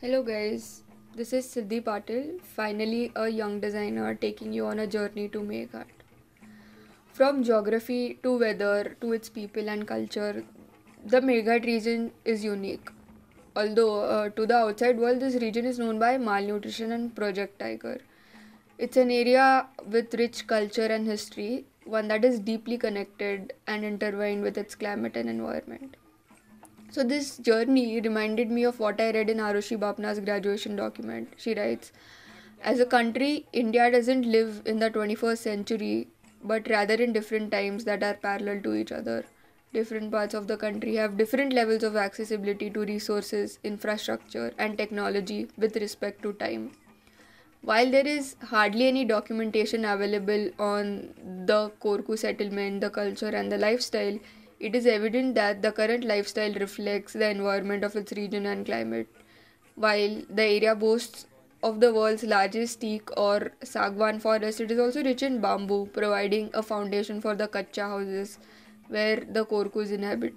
Hello guys, this is Siddhi Patil, finally a young designer taking you on a journey to make art. From geography to weather to its people and culture, the Meghat region is unique. Although uh, to the outside world, this region is known by malnutrition and Project Tiger. It's an area with rich culture and history, one that is deeply connected and intertwined with its climate and environment. So this journey reminded me of what I read in Arushi Bapna's graduation document. She writes, as a country, India doesn't live in the 21st century, but rather in different times that are parallel to each other. Different parts of the country have different levels of accessibility to resources, infrastructure, and technology with respect to time. While there is hardly any documentation available on the Korku settlement, the culture, and the lifestyle, it is evident that the current lifestyle reflects the environment of its region and climate. While the area boasts of the world's largest teak or sagwan forest, it is also rich in bamboo, providing a foundation for the kacha houses where the Korkus inhabit.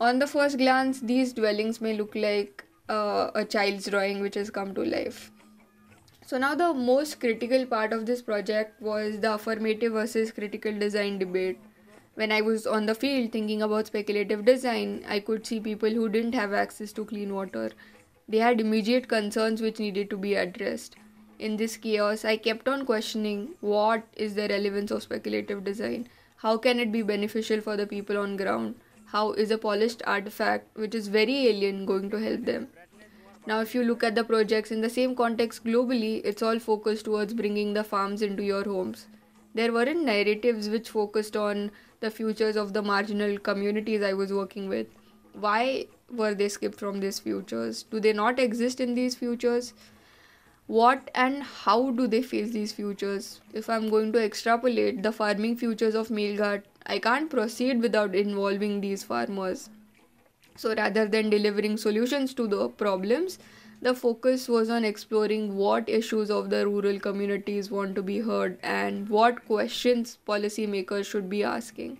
On the first glance, these dwellings may look like uh, a child's drawing which has come to life. So, now the most critical part of this project was the affirmative versus critical design debate when I was on the field thinking about speculative design, I could see people who didn't have access to clean water. They had immediate concerns which needed to be addressed. In this chaos, I kept on questioning what is the relevance of speculative design? How can it be beneficial for the people on ground? How is a polished artifact, which is very alien, going to help them? Now, if you look at the projects in the same context globally, it's all focused towards bringing the farms into your homes there weren't narratives which focused on the futures of the marginal communities I was working with. Why were they skipped from these futures? Do they not exist in these futures? What and how do they face these futures? If I'm going to extrapolate the farming futures of Milghat, I can't proceed without involving these farmers. So rather than delivering solutions to the problems, the focus was on exploring what issues of the rural communities want to be heard and what questions policymakers should be asking.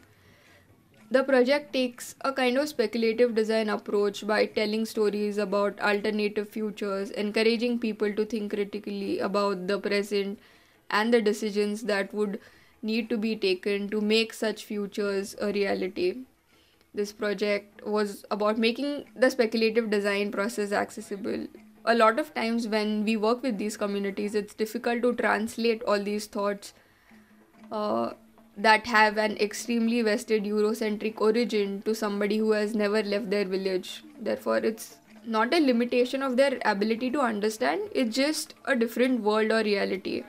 The project takes a kind of speculative design approach by telling stories about alternative futures, encouraging people to think critically about the present and the decisions that would need to be taken to make such futures a reality. This project was about making the speculative design process accessible a lot of times when we work with these communities, it's difficult to translate all these thoughts uh, that have an extremely vested Eurocentric origin to somebody who has never left their village. Therefore, it's not a limitation of their ability to understand, it's just a different world or reality.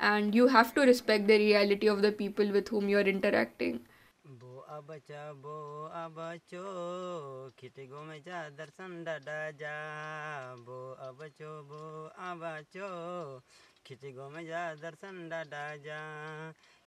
And you have to respect the reality of the people with whom you're interacting. अब चबो अब चो गो में जा दर्शन डडा जाबो अब चो बो अब चो खिटगो में जा दर्शन डडा जा